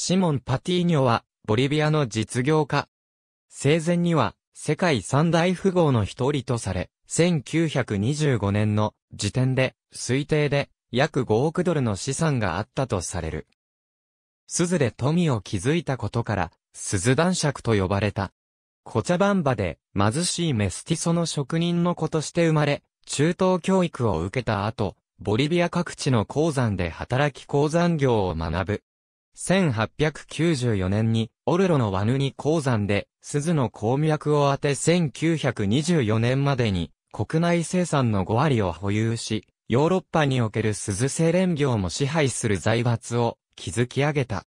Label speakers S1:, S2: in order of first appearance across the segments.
S1: シモン・パティーニョは、ボリビアの実業家。生前には、世界三大富豪の一人とされ、1925年の時点で、推定で、約5億ドルの資産があったとされる。鈴で富を築いたことから、鈴男爵と呼ばれた。コチャバンバで貧しいメスティソの職人の子として生まれ、中等教育を受けた後、ボリビア各地の鉱山で働き鉱山業を学ぶ。1894年に、オルロのワヌニ鉱山で、鈴の鉱脈を当て1924年までに、国内生産の5割を保有し、ヨーロッパにおける鈴製錬業も支配する財閥を築き上げた。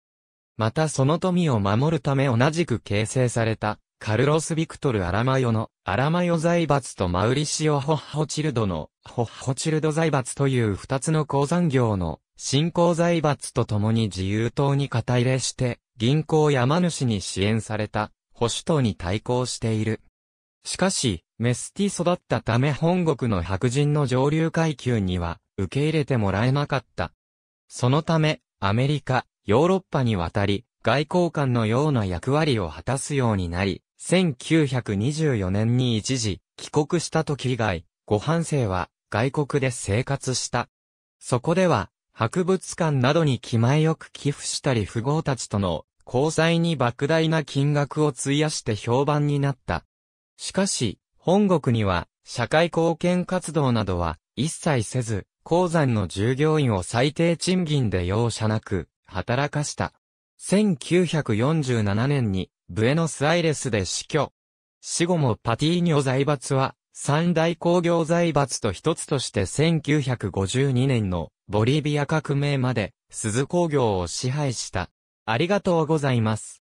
S1: またその富を守るため同じく形成された、カルロス・ビクトル・アラマヨの、アラマヨ財閥とマウリシオ・ホッホチルドの、ホッホチルド財閥という二つの鉱山業の新興財閥と共に自由党に肩入れして、銀行山主に支援された、保守党に対抗している。しかし、メスティ育ったため本国の白人の上流階級には、受け入れてもらえなかった。そのため、アメリカ、ヨーロッパに渡り、外交官のような役割を果たすようになり、1924年に一時、帰国した時以外、ご半生は、外国で生活した。そこでは、博物館などに気前よく寄付したり富豪たちとの交際に莫大な金額を費やして評判になった。しかし、本国には社会貢献活動などは一切せず、鉱山の従業員を最低賃金で容赦なく働かした。1947年にブエノスアイレスで死去。死後もパティーニョ財閥は三大工業財閥と一つとして1952年のボリビア革命まで、鈴工業を支配した。ありがとうございます。